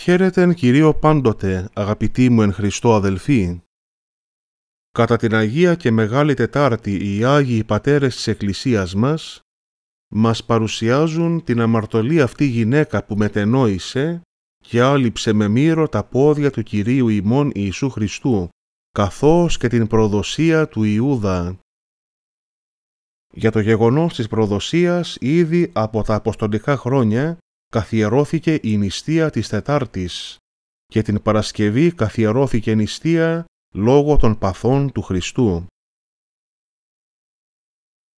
Χαίρετε εν Κυρίω πάντοτε, αγαπητοί μου εν Χριστώ αδελφοί. Κατά την Αγία και Μεγάλη Τετάρτη οι Άγιοι Πατέρες της Εκκλησίας μας μας παρουσιάζουν την αμαρτωλή αυτή γυναίκα που μετενόησε και άλυψε με μύρο τα πόδια του Κυρίου ημών Ιησού Χριστού, καθώς και την προδοσία του Ιούδα. Για το γεγονός της προδοσίας ήδη από τα αποστολικά χρόνια καθιερώθηκε η νηστεία της Τετάρτης και την Παρασκευή καθιερώθηκε νηστεία λόγω των παθών του Χριστού.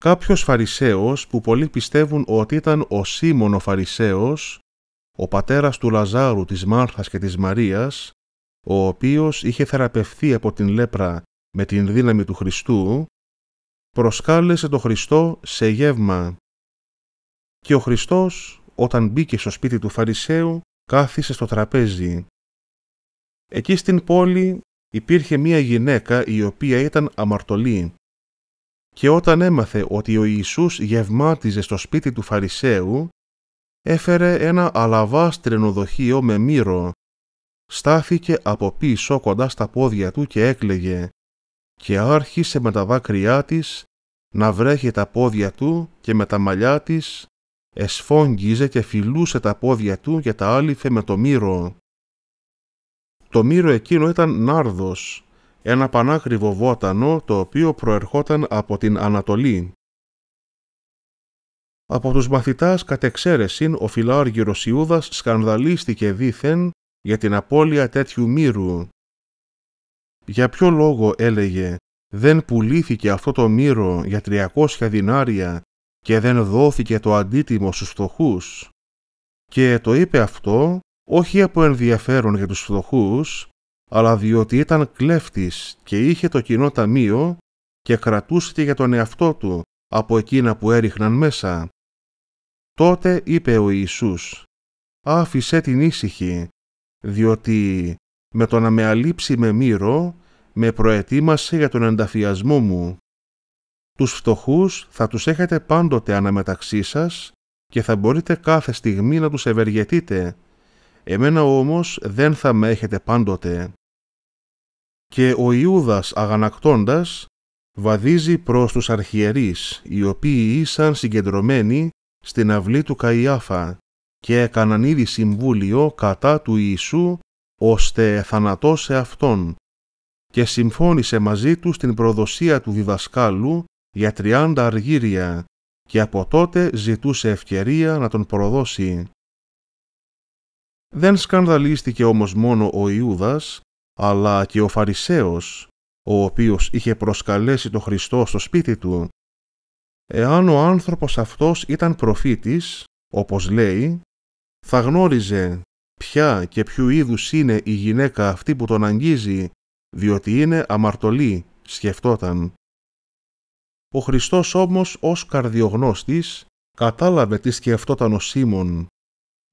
Κάποιος Φαρισαίος που πολλοί πιστεύουν ότι ήταν ο Σίμωνος ο Φαρισαίος, ο πατέρας του Λαζάρου της Μάρθας και της Μαρίας, ο οποίος είχε θεραπευθεί από την λέπρα με την δύναμη του Χριστού, προσκάλεσε τον Χριστό σε γεύμα. Και ο Χριστός όταν μπήκε στο σπίτι του Φαρισαίου, κάθισε στο τραπέζι. Εκεί στην πόλη υπήρχε μία γυναίκα η οποία ήταν αμαρτωλή. Και όταν έμαθε ότι ο Ιησούς γευμάτιζε στο σπίτι του Φαρισαίου, έφερε ένα αλαβάστρενο δοχείο με μύρο. Στάθηκε από πίσω κοντά στα πόδια του και έκλαιγε και άρχισε με τα δάκρυά της να βρέχει τα πόδια του και με τα μαλλιά της Εσφόγγιζε και φιλούσε τα πόδια του και τα άλυφε με το μύρο. Το μύρο εκείνο ήταν νάρδος, ένα πανάκριβο βότανο το οποίο προερχόταν από την Ανατολή. Από τους μαθητάς κατ' ο φιλάργυρος Ιούδας σκανδαλίστηκε δήθεν για την απώλεια τέτοιου μύρου. Για ποιο λόγο, έλεγε, δεν πουλήθηκε αυτό το μύρο για 300 δινάρια και δεν δόθηκε το αντίτιμο στους φτωχούς. Και το είπε αυτό όχι από ενδιαφέρον για τους φτωχούς, αλλά διότι ήταν κλέφτης και είχε το κοινό ταμείο και κρατούσε και για τον εαυτό του από εκείνα που έριχναν μέσα. Τότε είπε ο Ιησούς «Άφησέ την ήσυχη, διότι με το να με αλείψει με μύρο με προετοίμασε για τον ενταφιασμό μου». Τους φτωχούς θα τους έχετε πάντοτε αναμεταξύ σας και θα μπορείτε κάθε στιγμή να τους ευεργετείτε. Εμένα όμως δεν θα με έχετε πάντοτε. Και ο Ιούδας αγανακτώντας βαδίζει προς τους αρχιερείς, οι οποίοι ήσαν συγκεντρωμένοι στην αυλή του Καϊάφα και έκαναν ήδη συμβούλιο κατά του Ιησού, ώστε θανατώσε Αυτόν και συμφώνησε μαζί του στην προδοσία του διδασκάλου για τριάντα αργύρια και από τότε ζητούσε ευκαιρία να τον προδώσει. Δεν σκανδαλίστηκε όμως μόνο ο Ιούδας, αλλά και ο Φαρισαίος, ο οποίος είχε προσκαλέσει τον Χριστό στο σπίτι του. Εάν ο άνθρωπος αυτός ήταν προφήτης, όπως λέει, θα γνώριζε ποια και ποιου είδους είναι η γυναίκα αυτή που τον αγγίζει, διότι είναι αμαρτωλή, σκεφτόταν. Ο Χριστός όμως ως καρδιογνώστης κατάλαβε τι σκεφτόταν ο Σίμων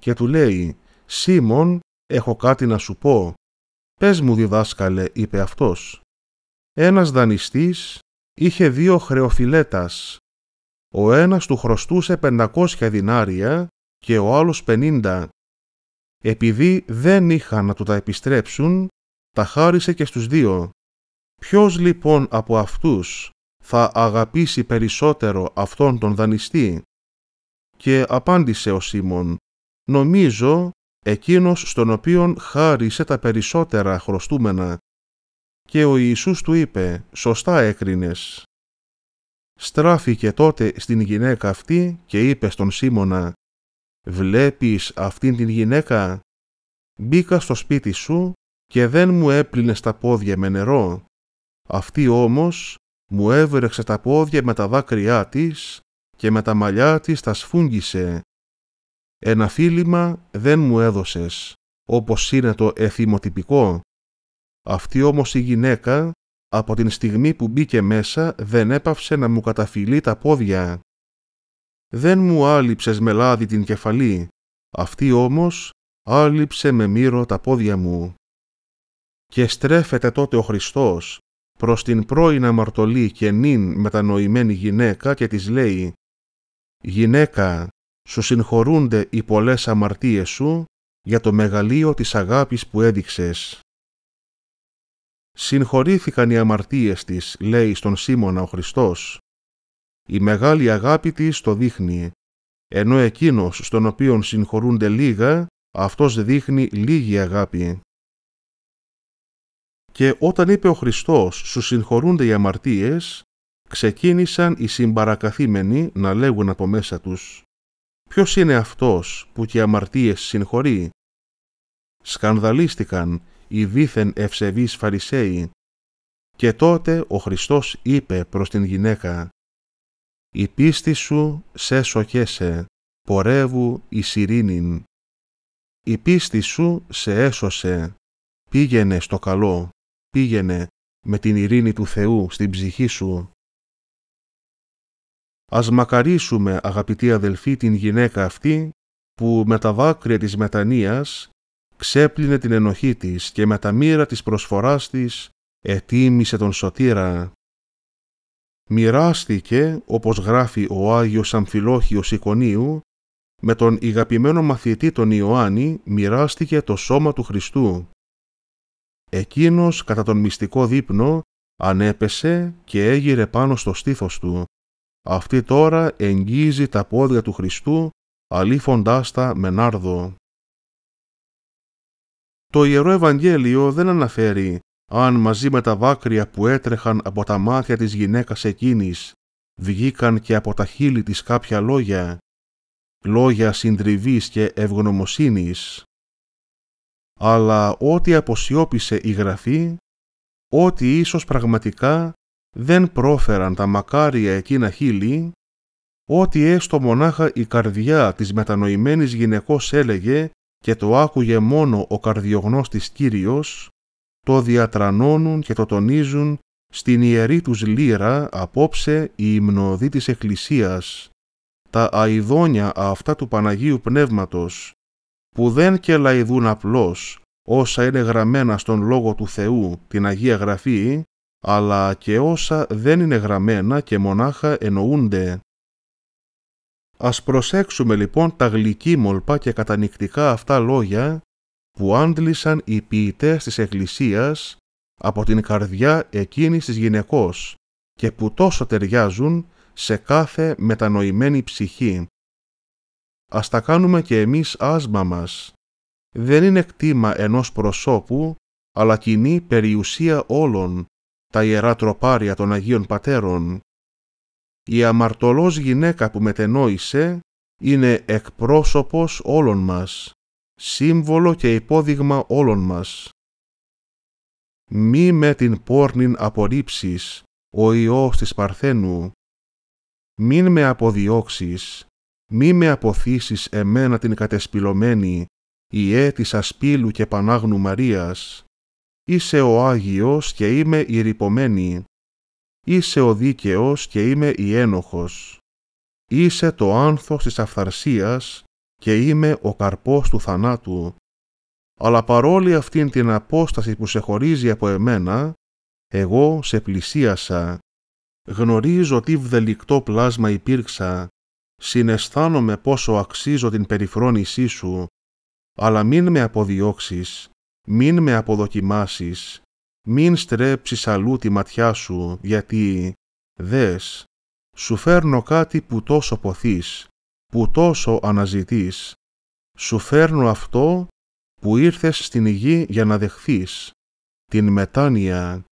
και του λέει «Σίμων, έχω κάτι να σου πω». «Πες μου διδάσκαλε», είπε αυτός. Ένας δανειστής είχε δύο χρεοφιλέτας. Ο ένας του χρωστούσε 500 δινάρια και ο άλλος 50. Επειδή δεν είχαν να του τα επιστρέψουν, τα χάρισε και στους δύο. Ποιος λοιπόν από αυτούς θα αγαπήσει περισσότερο αυτόν τον δανειστή. Και απάντησε ο Σίμων, «Νομίζω εκείνος στον οποίον χάρισε τα περισσότερα χρωστούμενα». Και ο Ιησούς του είπε, «Σωστά έκρινες». Στράφηκε τότε στην γυναίκα αυτή και είπε στον Σίμωνα, «Βλέπεις αυτήν την γυναίκα, μπήκα στο σπίτι σου και δεν μου έπλυνες τα πόδια με νερό. Αυτή όμως μου έβρεξε τα πόδια με τα δάκρυά της και με τα μαλλιά της τα σφούγγισε. Ένα φίλημα δεν μου έδωσες, όπως είναι το εθιμοτυπικό. Αυτή όμως η γυναίκα, από την στιγμή που μπήκε μέσα, δεν έπαυσε να μου καταφυλεί τα πόδια. Δεν μου άλυψες με λάδι την κεφαλή, αυτή όμως άλυψε με μύρο τα πόδια μου. Και στρέφεται τότε ο Χριστός προς την πρώην αμαρτωλή και νυν μετανοημένη γυναίκα και της λέει «Γυναίκα, σου συγχωρούνται οι πολλές αμαρτίες σου για το μεγαλείο της αγάπης που έδειξες». Συγχωρήθηκαν οι αμαρτίες της, λέει στον Σίμωνα ο Χριστός. Η μεγάλη αγάπη της το δείχνει, ενώ εκείνος στον οποίον συγχωρούνται λίγα, αυτός δείχνει λίγη αγάπη. Και όταν είπε ο Χριστός «Σου συγχωρούνται οι αμαρτίες», ξεκίνησαν οι συμπαρακαθήμενοι να λέγουν από μέσα τους «Ποιος είναι αυτός που και αμαρτίες συγχωρεί» σκανδαλίστηκαν οι δήθεν ευσεβείς Φαρισαίοι. Και τότε ο Χριστός είπε προς την γυναίκα «Η πίστη σου σε σοκέσε, πορεύου η ειρήνην. Η πίστη σου σε έσωσε, πήγαινε στο καλό» πήγαινε με την ειρήνη του Θεού στην ψυχή σου. Ας μακαρίσουμε, αγαπητοί αδελφοί, την γυναίκα αυτή που με τα δάκρυα της μετανοίας ξέπλυνε την ενοχή της και με τα μοίρα της προσφοράς της ετοίμησε τον σωτήρα. Μοιράστηκε, όπως γράφει ο Άγιος Αμφιλόχιος Ικονίου, με τον ηγαπημένο μαθητή τον Ιωάννη μοιράστηκε το σώμα του Χριστού. Εκείνος κατά τον μυστικό δείπνο ανέπεσε και έγειρε πάνω στο στήθος του. Αυτή τώρα εγγύζει τα πόδια του Χριστού, αλήφοντάς τα με νάρδο. Το Ιερό Ευαγγέλιο δεν αναφέρει αν μαζί με τα βάκρια που έτρεχαν από τα μάτια της γυναίκας εκείνης βγήκαν και από τα χείλη της κάποια λόγια, λόγια συντριβής και ευγνωμοσύνης αλλά ό,τι αποσιώπησε η Γραφή, ό,τι ίσως πραγματικά δεν πρόφεραν τα μακάρια εκείνα χείλη, ό,τι έστω μονάχα η καρδιά της μετανοημένης γυναικός έλεγε και το άκουγε μόνο ο καρδιογνώστης Κύριος, το διατρανώνουν και το τονίζουν στην ιερή τους λύρα απόψε η υμνοδή της Εκκλησίας, τα αηδόνια αυτά του Παναγίου Πνεύματος που δεν κελαϊδούν απλώς όσα είναι γραμμένα στον Λόγο του Θεού, την Αγία Γραφή, αλλά και όσα δεν είναι γραμμένα και μονάχα εννοούνται. Ας προσέξουμε λοιπόν τα γλυκίμολπα και κατανικτικά αυτά λόγια που άντλησαν οι ποιητές της Εκκλησίας από την καρδιά εκείνης της γυναικός και που τόσο ταιριάζουν σε κάθε μετανοημένη ψυχή ας τα κάνουμε και εμείς άσμα μας. Δεν είναι κτήμα ενός προσώπου, αλλά κοινή περιουσία όλων, τα ιερά τροπάρια των Αγίων Πατέρων. Η αμαρτωλός γυναίκα που μετενόησε είναι εκπρόσωπος όλων μας, σύμβολο και υπόδειγμα όλων μας. Μη με την πόρνην απορρίψεις, ο Υιός της Παρθένου. Μην με αποδιώξεις, μη με αποθήσεις εμένα την κατεσπυλωμένη, η αίτησα σπήλου και Πανάγνου Μαρίας, είσαι ο Άγιος και είμαι η ρυπωμένη. είσαι ο δίκαιος και είμαι η ένοχος, είσαι το άνθος της αυθαρσίας και είμαι ο καρπός του θανάτου. Αλλά παρόλη αυτήν την απόσταση που σε χωρίζει από εμένα, εγώ σε πλησίασα. Γνωρίζω τι βδελικτό πλάσμα υπήρξα συναισθάνομαι πόσο αξίζω την περιφρόνησή σου, αλλά μην με αποδιώξεις, μην με αποδοκιμάσεις, μην στρέψεις αλλού τη ματιά σου, γιατί, δες, σου φέρνω κάτι που τόσο ποθείς, που τόσο αναζητείς, σου φέρνω αυτό που ήρθες στην γη για να δεχθείς, την μετάνοια.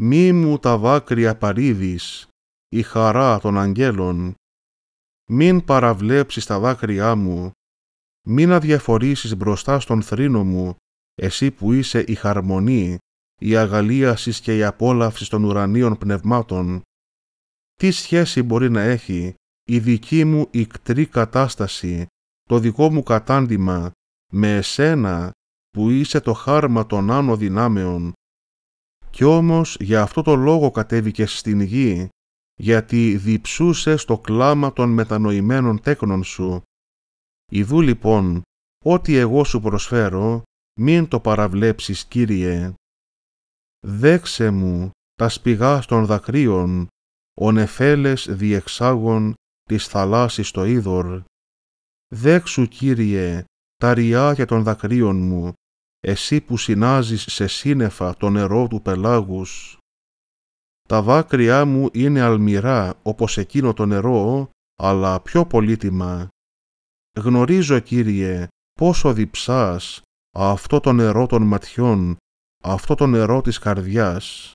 Μη μου τα βάκρυα παρίδεις, η χαρά των αγγέλων, μην παραβλέψεις τα δάκρυά μου, μην αδιαφορήσεις μπροστά στον θρήνο μου, εσύ που είσαι η χαρμονή, η αγαλίασης και η απόλαυση των ουρανίων πνευμάτων. Τι σχέση μπορεί να έχει η δική μου ικτρή κατάσταση, το δικό μου κατάντημα, με εσένα που είσαι το χάρμα των άνω δυνάμεων. Κι όμως για αυτό το λόγο κατέβηκες στην γη, γιατί διψούσε στο κλάμα των μετανοημένων τέκνων σου. Ιδού λοιπόν, ό,τι εγώ σου προσφέρω, μην το παραβλέψεις, Κύριε. Δέξε μου τα σπηγά των δακρύων, ο νεφέλες διεξάγων της θαλάσσης το είδωρ. Δέξου, Κύριε, τα ριάκια των δακρύων μου, εσύ που συνάζεις σε σύννεφα το νερό του πελάγους. Τα δάκρυά μου είναι αλμυρά όπως εκείνο το νερό, αλλά πιο πολύτιμα. Γνωρίζω, Κύριε, πόσο διψάς αυτό το νερό των ματιών, αυτό το νερό της καρδιάς.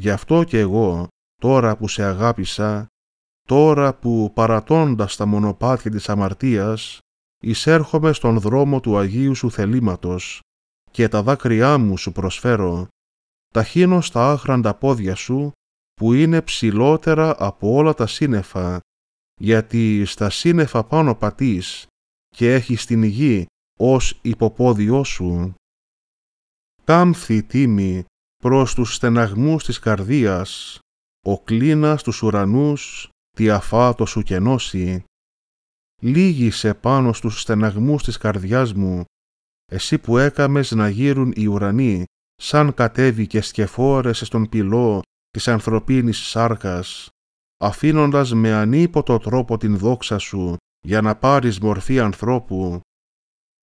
Γι' αυτό και εγώ, τώρα που σε αγάπησα, τώρα που παρατώντας τα μονοπάτια της αμαρτίας, εισέρχομαι στον δρόμο του Αγίου Σου θελήματος και τα δάκρυά μου Σου προσφέρω, ταχύνω στα άχραντα πόδια Σου που είναι ψηλότερα από όλα τα σύννεφα, γιατί στα σύννεφα πάνω πατείς και έχεις την γη ως υποπόδιό σου. Κάμφθη τίμη προς τους στεναγμούς της καρδίας, ο κλίνας τους ουρανούς, τη αφάτο σου κενώσει. Λίγησε πάνω στους στεναγμούς της καρδιάς μου, εσύ που έκαμες να γύρουν οι ουρανοί, σαν κατέβηκε φόρεσες στον πυλό της ανθρωπίνης σάρκας, αφήνοντας με ανίποτο τρόπο την δόξα σου για να πάρεις μορφή ανθρώπου.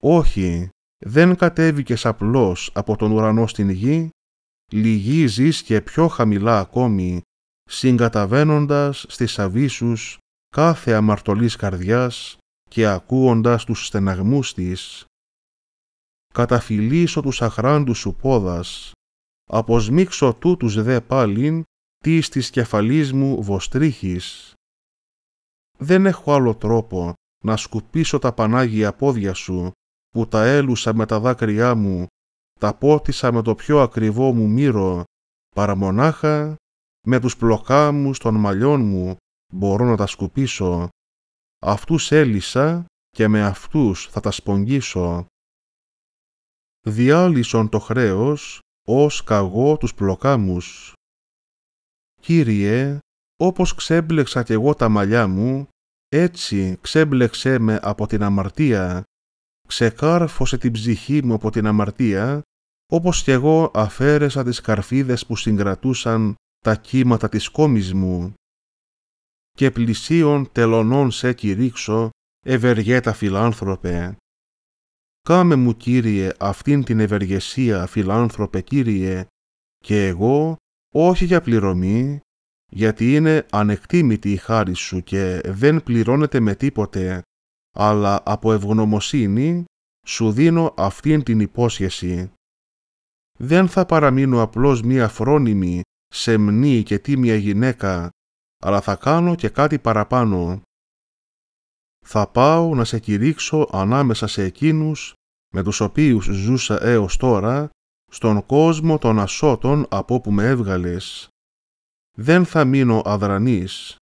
Όχι, δεν κατέβηκες απλώς από τον ουρανό στην γη, λυγίζει και πιο χαμηλά ακόμη, συγκαταβαίνοντας στις αβίσους κάθε αμαρτωλής καρδιάς και ακούοντας τους στεναγμούς της. Καταφυλίσω τους αχράντους σου πόδας, αποσμίξω τούτους δε πάλιν τι της κεφαλής μου βοστρίχης. Δεν έχω άλλο τρόπο να σκουπίσω τα πανάγια πόδια σου, που τα έλουσα με τα δάκρυά μου, τα πότισα με το πιο ακριβό μου μύρο, παραμονάχα με τους πλοκάμους των μαλλιών μου μπορώ να τα σκουπίσω. Αυτούς έλυσα και με αυτούς θα τα σπογγίσω. Διάλυσον το χρέος ως καγώ τους πλοκάμους. Κύριε, όπως ξέμπλεξα κι εγώ τα μαλλιά μου, έτσι ξέμπλεξέ με από την αμαρτία, ξεκάρφωσε την ψυχή μου από την αμαρτία, όπως κι εγώ αφαίρεσα τις καρφίδες που συγκρατούσαν τα κύματα της κόμης μου. Και πλησίων τελωνών σε κηρύξω, ευεργέτα φιλάνθρωπε, Κάμε μου, Κύριε, αυτήν την ευεργεσία, φιλάνθρωπε, Κύριε, και εγώ, όχι για πληρωμή, γιατί είναι ανεκτήμητη η χάρη σου και δεν πληρώνεται με τίποτε, αλλά από ευγνωμοσύνη σου δίνω αυτήν την υπόσχεση. Δεν θα παραμείνω απλώς μία φρόνιμη, σεμνή και τίμια γυναίκα, αλλά θα κάνω και κάτι παραπάνω θα πάω να σε κηρύξω ανάμεσα σε εκείνους με τους οποίους ζούσα έως τώρα, στον κόσμο των ασώτων από όπου με έβγαλες. Δεν θα μείνω αδρανής.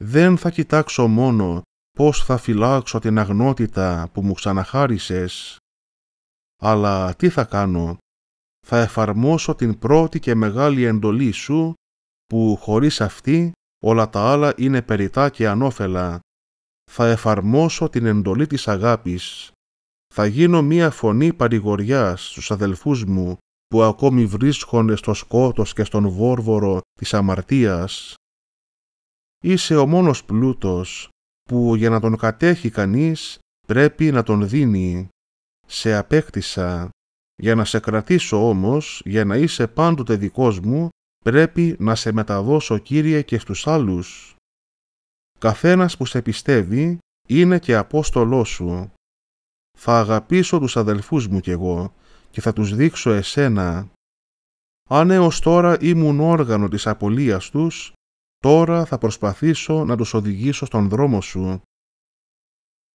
Δεν θα κοιτάξω μόνο πώς θα φυλάξω την αγνότητα που μου ξαναχάρισες. Αλλά τι θα κάνω, θα εφαρμόσω την πρώτη και μεγάλη εντολή σου, που χωρίς αυτή όλα τα άλλα είναι περιτά και ανώφελα θα εφαρμόσω την εντολή της αγάπης. Θα γίνω μία φωνή παρηγοριάς στους αδελφούς μου που ακόμη βρίσκονται στο σκότος και στον βόρβορο της αμαρτίας. Είσαι ο μόνος πλούτος που για να τον κατέχει κανείς πρέπει να τον δίνει. Σε απέκτησα. Για να σε κρατήσω όμως, για να είσαι πάντοτε δικός μου, πρέπει να σε μεταδώσω Κύριε και στους άλλους. Καθένας που σε πιστεύει είναι και Απόστολός σου. Θα αγαπήσω τους αδελφούς μου κι εγώ και θα τους δείξω εσένα. Αν έως τώρα ήμουν όργανο της απολίας τους, τώρα θα προσπαθήσω να τους οδηγήσω στον δρόμο σου.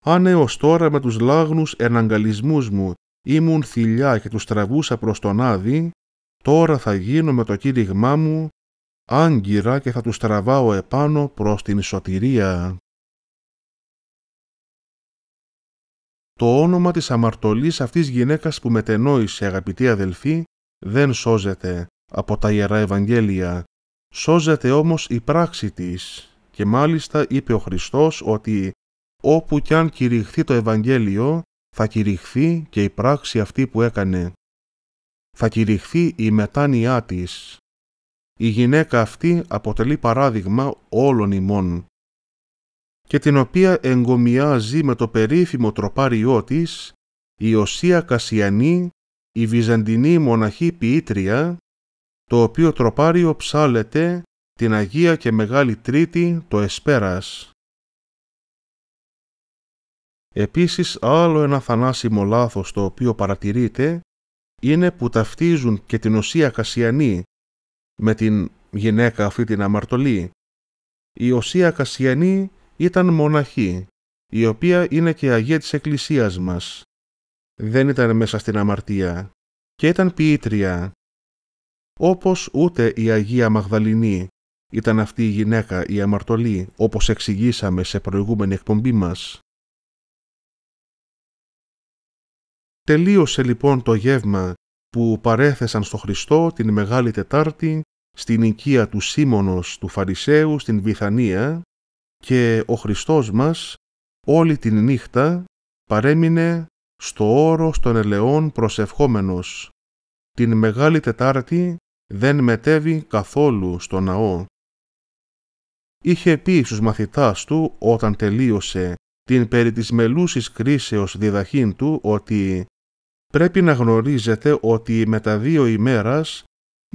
Αν έως τώρα με τους λάγνους εναγκαλισμούς μου ήμουν θηλιά και τους τραβούσα προς τον Άδη, τώρα θα γίνω με το κήρυγμά μου άγκυρα και θα τους τραβάω επάνω προς την σωτηρία. Το όνομα της αμαρτωλής αυτής γυναίκας που μετενόησε αγαπητοί αδελφοί δεν σώζεται από τα Ιερά Ευαγγέλια, σώζεται όμως η πράξη της και μάλιστα είπε ο Χριστός ότι όπου κι αν κηρυχθεί το Ευαγγέλιο θα κηρυχθεί και η πράξη αυτή που έκανε. Θα κηρυχθεί η μετάνοιά της, η γυναίκα αυτή αποτελεί παράδειγμα όλων ημών και την οποία εγκομιάζει με το περίφημο τροπάριό της η Οσία Κασιανή, η Βυζαντινή μοναχή ποιήτρια, το οποίο τροπάριο ψάλεται την Αγία και Μεγάλη Τρίτη το Εσπέρας. Επίσης άλλο ένα θανάσιμο λάθος το οποίο παρατηρείται είναι που ταυτίζουν και την Οσία Κασιανή με την γυναίκα αυτή την αμαρτωλή. Η Οσία Κασιανή ήταν μοναχή, η οποία είναι και Αγία της Εκκλησίας μας. Δεν ήταν μέσα στην αμαρτία και ήταν ποιήτρια. Όπως ούτε η Αγία Μαγδαληνή ήταν αυτή η γυναίκα η αμαρτωλή, όπως εξηγήσαμε σε προηγούμενη εκπομπή μας. Τελείωσε λοιπόν το γεύμα που παρέθεσαν στο Χριστό την Μεγάλη Τετάρτη στην οικία του Σίμωνος του Φαρισαίου στην Βιθανία και ο Χριστός μας όλη την νύχτα παρέμεινε στο όρος των ελαιών προσευχόμενος. Την Μεγάλη Τετάρτη δεν μετέβη καθόλου στο ναό. Είχε πει στους μαθητάς του όταν τελείωσε την περί της μελούσης κρίσεως διδαχήν του ότι πρέπει να γνωρίζετε ότι μετά δύο ημέρας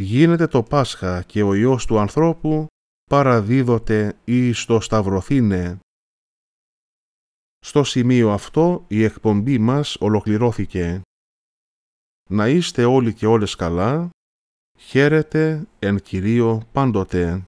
γίνεται το Πάσχα και ο Υιός του ανθρώπου παραδίδοτε ή στο σταυρωθήνε. Στο σημείο αυτό η εκπομπή μας ολοκληρώθηκε. Να είστε όλοι και όλες καλά, χαίρετε εν Κυρίω πάντοτε.